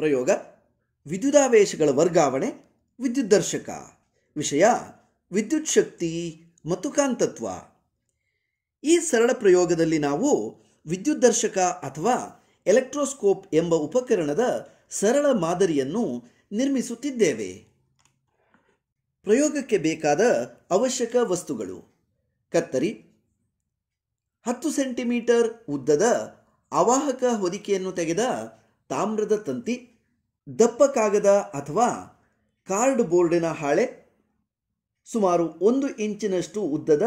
ಪ್ರಯೋಗ ವಿದ್ಯುದಾವೇಶಗಳ ವರ್ಗಾವಣೆ ವಿದ್ಯುದ್ದರ್ಶಕ ವಿಷಯ ವಿದ್ಯುತ್ ಶಕ್ತಿ ಮತ್ತು ಕಾಂತತ್ವ ಈ ಸರಳ ಪ್ರಯೋಗದಲ್ಲಿ ನಾವು ವಿದ್ಯುದ್ದರ್ಶಕ ಅಥವಾ ಎಲೆಕ್ಟ್ರೋಸ್ಕೋಪ್ ಎಂಬ ಉಪಕರಣದ ಸರಳ ಮಾದರಿಯನ್ನು ನಿರ್ಮಿಸುತ್ತಿದ್ದೇವೆ ಪ್ರಯೋಗಕ್ಕೆ ಬೇಕಾದ ಅವಶ್ಯಕ ವಸ್ತುಗಳು ಕತ್ತರಿ ಹತ್ತು ಸೆಂಟಿಮೀಟರ್ ಉದ್ದದ ಅವಾಹಕ ಹೊದಿಕೆಯನ್ನು ತೆಗೆದ ತಾಮ್ರದ ತಂತಿ ದಪ್ಪ ಕಾಗದ ಅಥವಾ ಕಾರ್ಡ್ ಬೋರ್ಡಿನ ಹಾಳೆ ಸುಮಾರು ಒಂದು ಇಂಚಿನಷ್ಟು ಉದ್ದದ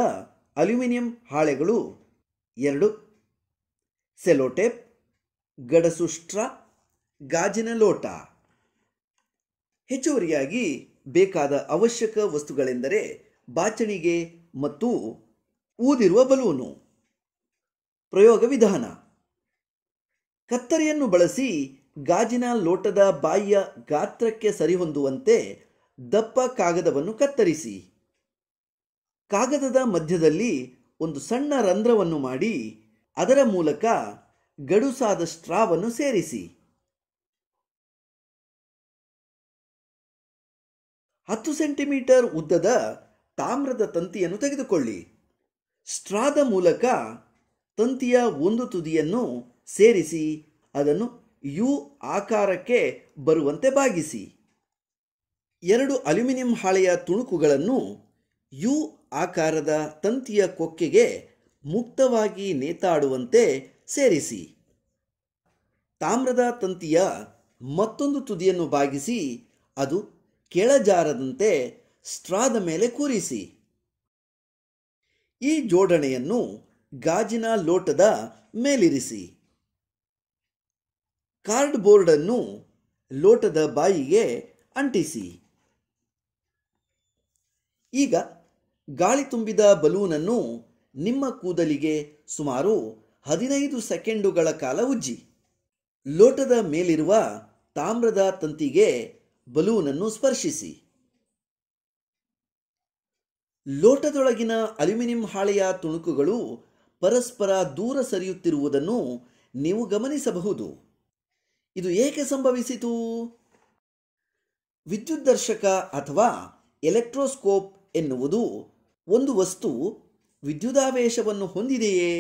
ಅಲ್ಯೂಮಿನಿಯಂ ಹಾಳೆಗಳು ಎರಡು ಸೆಲೋಟೇಪ್ ಗಡಸುಷ್ಟ್ರ ಗಾಜಿನ ಲೋಟ ಹೆಚ್ಚುವರಿಯಾಗಿ ಬೇಕಾದ ಅವಶ್ಯಕ ವಸ್ತುಗಳೆಂದರೆ ಬಾಚಣಿಗೆ ಮತ್ತು ಊದಿರುವ ಬಲೂನು ಪ್ರಯೋಗ ವಿಧಾನ ಕತ್ತರಿಯನ್ನು ಬಳಸಿ ಗಾಜಿನ ಲೋಟದ ಬಾಯಿಯ ಗಾತ್ರಕ್ಕೆ ಸರಿಹೊಂದುವಂತೆ ದಪ್ಪ ಕಾಗದವನ್ನು ಕತ್ತರಿಸಿ ಕಾಗದದ ಮಧ್ಯದಲ್ಲಿ ಒಂದು ಸಣ್ಣ ರಂಧ್ರವನ್ನು ಮಾಡಿ ಅದರ ಮೂಲಕ ಗಡುಸಾದ ಸ್ಟ್ರಾವನ್ನು ಸೇರಿಸಿ ಹತ್ತು ಸೆಂಟಿಮೀಟರ್ ಉದ್ದದ ತಾಮ್ರದ ತಂತಿಯನ್ನು ತೆಗೆದುಕೊಳ್ಳಿ ಸ್ಟ್ರಾದ ಮೂಲಕ ತಂತಿಯ ಒಂದು ತುದಿಯನ್ನು ಸೇರಿಸಿ ಅದನ್ನು ಯು ಆಕಾರಕ್ಕೆ ಬರುವಂತೆ ಬಾಗಿಸಿ ಎರಡು ಅಲ್ಯೂಮಿನಿಯಂ ಹಾಳೆಯ ತುಣುಕುಗಳನ್ನು ಯು ಆಕಾರದ ತಂತಿಯ ಕೊಕ್ಕೆಗೆ ಮುಕ್ತವಾಗಿ ನೇತಾಡುವಂತೆ ಸೇರಿಸಿ ತಾಮ್ರದ ತಂತಿಯ ಮತ್ತೊಂದು ತುದಿಯನ್ನು ಬಾಗಿಸಿ ಅದು ಕೆಳಜಾರದಂತೆ ಸ್ಟ್ರಾದ ಮೇಲೆ ಕೂರಿಸಿ ಈ ಜೋಡಣೆಯನ್ನು ಗಾಜಿನ ಲೋಟದ ಮೇಲಿರಿಸಿ ಕಾರ್ಡ್ ಬೋರ್ಡನ್ನು ಲೋಟದ ಬಾಯಿಗೆ ಅಂಟಿಸಿ ಈಗ ಗಾಳಿ ತುಂಬಿದ ಬಲೂನನ್ನು ನಿಮ್ಮ ಕೂದಲಿಗೆ ಸುಮಾರು ಹದಿನೈದು ಸೆಕೆಂಡುಗಳ ಕಾಲ ಉಜ್ಜಿ ಲೋಟದ ಮೇಲಿರುವ ತಾಮ್ರದ ತಂತಿಗೆ ಬಲೂನನ್ನು ಸ್ಪರ್ಶಿಸಿ ಲೋಟದೊಳಗಿನ ಅಲ್ಯೂಮಿನಿಯಂ ಹಾಳೆಯ ತುಣುಕುಗಳು ಪರಸ್ಪರ ದೂರ ಸರಿಯುತ್ತಿರುವುದನ್ನು ನೀವು ಗಮನಿಸಬಹುದು ಇದು ಏಕೆ ಸಂಭವಿಸಿತು ವಿದ್ಯುದ್ದರ್ಶಕ ಅಥವಾ ಎಲೆಕ್ಟ್ರೋಸ್ಕೋಪ್ ಎನ್ನುವುದು ಒಂದು ವಸ್ತು ವಿದ್ಯುದಾವೇಶವನ್ನು ಹೊಂದಿದೆಯೇ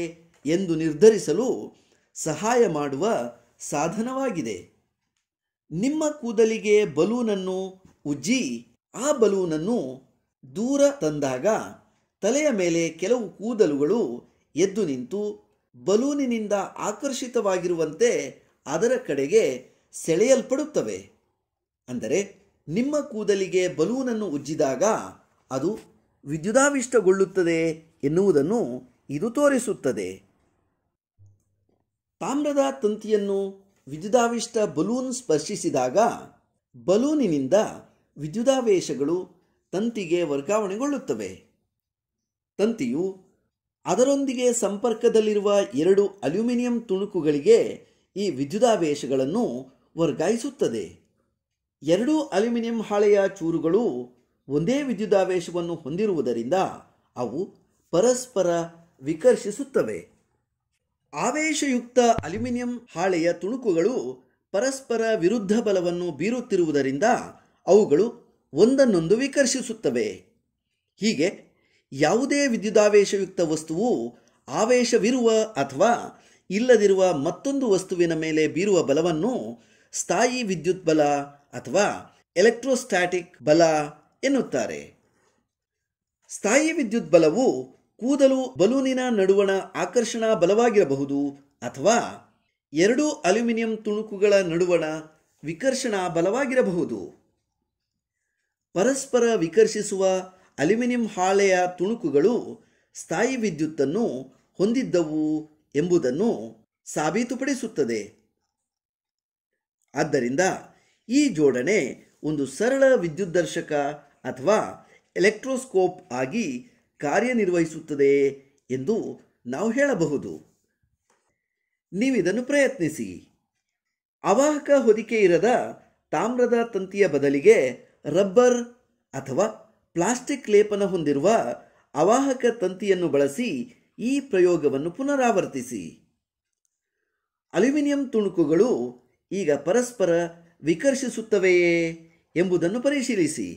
ಎಂದು ನಿರ್ಧರಿಸಲು ಸಹಾಯ ಮಾಡುವ ಸಾಧನವಾಗಿದೆ ನಿಮ್ಮ ಕೂದಲಿಗೆ ಬಲೂನನ್ನು ಉಜ್ಜಿ ಆ ಬಲೂನನ್ನು ದೂರ ತಂದಾಗ ತಲೆಯ ಮೇಲೆ ಕೆಲವು ಕೂದಲುಗಳು ಎದ್ದು ನಿಂತು ಬಲೂನಿನಿಂದ ಆಕರ್ಷಿತವಾಗಿರುವಂತೆ ಅದರ ಕಡೆಗೆ ಸೆಳೆಯಲ್ಪಡುತ್ತವೆ ಅಂದರೆ ನಿಮ್ಮ ಕೂದಲಿಗೆ ಬಲೂನನ್ನು ಉಜ್ಜಿದಾಗ ಅದು ವಿದ್ಯುದಾವಿಷ್ಟಗೊಳ್ಳುತ್ತದೆ ಎನ್ನುವುದನ್ನು ಇದು ತೋರಿಸುತ್ತದೆ ತಾಮ್ರದ ತಂತಿಯನ್ನು ವಿದ್ಯುದಾವಿಷ್ಟ ಬಲೂನ್ ಸ್ಪರ್ಶಿಸಿದಾಗ ಬಲೂನಿನಿಂದ ವಿದ್ಯುದಾವೇಶಗಳು ತಂತಿಗೆ ವರ್ಗಾವಣೆಗೊಳ್ಳುತ್ತವೆ ತಂತಿಯು ಅದರೊಂದಿಗೆ ಸಂಪರ್ಕದಲ್ಲಿರುವ ಎರಡು ಅಲ್ಯೂಮಿನಿಯಂ ತುಣುಕುಗಳಿಗೆ ಈ ವಿದ್ಯುದಾವೇಶಗಳನ್ನು ವರ್ಗಾಯಿಸುತ್ತದೆ ಎರಡೂ ಅಲ್ಯೂಮಿನಿಯಂ ಹಾಳೆಯ ಚೂರುಗಳು ಒಂದೇ ವಿದ್ಯುದಾವೇಶವನ್ನು ಹೊಂದಿರುವುದರಿಂದ ಅವು ಪರಸ್ಪರ ವಿಕರ್ಷಿಸುತ್ತವೆ ಆವೇಶಯುಕ್ತ ಅಲ್ಯೂಮಿನಿಯಂ ಹಾಳೆಯ ತುಣುಕುಗಳು ಪರಸ್ಪರ ವಿರುದ್ಧ ಬಲವನ್ನು ಬೀರುತ್ತಿರುವುದರಿಂದ ಅವುಗಳು ಒಂದನ್ನೊಂದು ವಿಕರ್ಷಿಸುತ್ತವೆ ಹೀಗೆ ಯಾವುದೇ ವಿದ್ಯುದಾವೇಶಯುಕ್ತ ವಸ್ತುವು ಆವೇಶವಿರುವ ಅಥವಾ ಇಲ್ಲದಿರುವ ಮತ್ತೊಂದು ವಸ್ತುವಿನ ಮೇಲೆ ಬೀರುವ ಬಲವನ್ನು ಸ್ಥಾಯಿ ವಿದ್ಯುತ್ ಬಲ ಅಥವಾ ಎಲೆಕ್ಟ್ರೋಸ್ಟ್ಯಾಟಿಕ್ ಬಲ ಎನ್ನುತ್ತಾರೆ ಸ್ಥಾಯಿ ವಿದ್ಯುತ್ ಬಲವು ಕೂದಲು ಬಲೂನಿನ ನಡುವಣ ಆಕರ್ಷಣಾ ಬಲವಾಗಿರಬಹುದು ಅಥವಾ ಎರಡು ಅಲ್ಯೂಮಿನಿಯಂ ತುಣುಕುಗಳ ನಡುವಣ ವಿಕರ್ಷಣಾ ಬಲವಾಗಿರಬಹುದು ಪರಸ್ಪರ ವಿಕರ್ಷಿಸುವ ಅಲ್ಯೂಮಿನಿಯಂ ಹಾಳೆಯ ತುಣುಕುಗಳು ಸ್ಥಾಯಿ ವಿದ್ಯುತ್ತನ್ನು ಹೊಂದಿದ್ದವು ಎಂಬುದನ್ನು ಸಾಬೀತುಪಡಿಸುತ್ತದೆ ಆದ್ದರಿಂದ ಈ ಜೋಡಣೆ ಒಂದು ಸರಳ ವಿದ್ಯುದ್ದರ್ಶಕ ಅಥವಾ ಎಲೆಕ್ಟ್ರೋಸ್ಕೋಪ್ ಆಗಿ ಕಾರ್ಯನಿರ್ವಹಿಸುತ್ತದೆ ಎಂದು ನಾವು ಹೇಳಬಹುದು ನೀವಿದನ್ನು ಪ್ರಯತ್ನಿಸಿ ಅವಾಹಕ ಹೊದಿಕೆ ಇರದ ತಾಮ್ರದ ತಂತಿಯ ಬದಲಿಗೆ ರಬ್ಬರ್ ಅಥವಾ ಪ್ಲಾಸ್ಟಿಕ್ ಲೇಪನ ಹೊಂದಿರುವ ಅವಾಹಕ ತಂತಿಯನ್ನು ಬಳಸಿ ಈ ಪ್ರಯೋಗವನ್ನು ಪುನರಾವರ್ತಿಸಿ ಅಲ್ಯೂಮಿನಿಯಂ ತುಣುಕುಗಳು ಈಗ ಪರಸ್ಪರ ವಿಕರ್ಷಿಸುತ್ತವೆಯೇ ಎಂಬುದನ್ನು ಪರಿಶೀಲಿಸಿ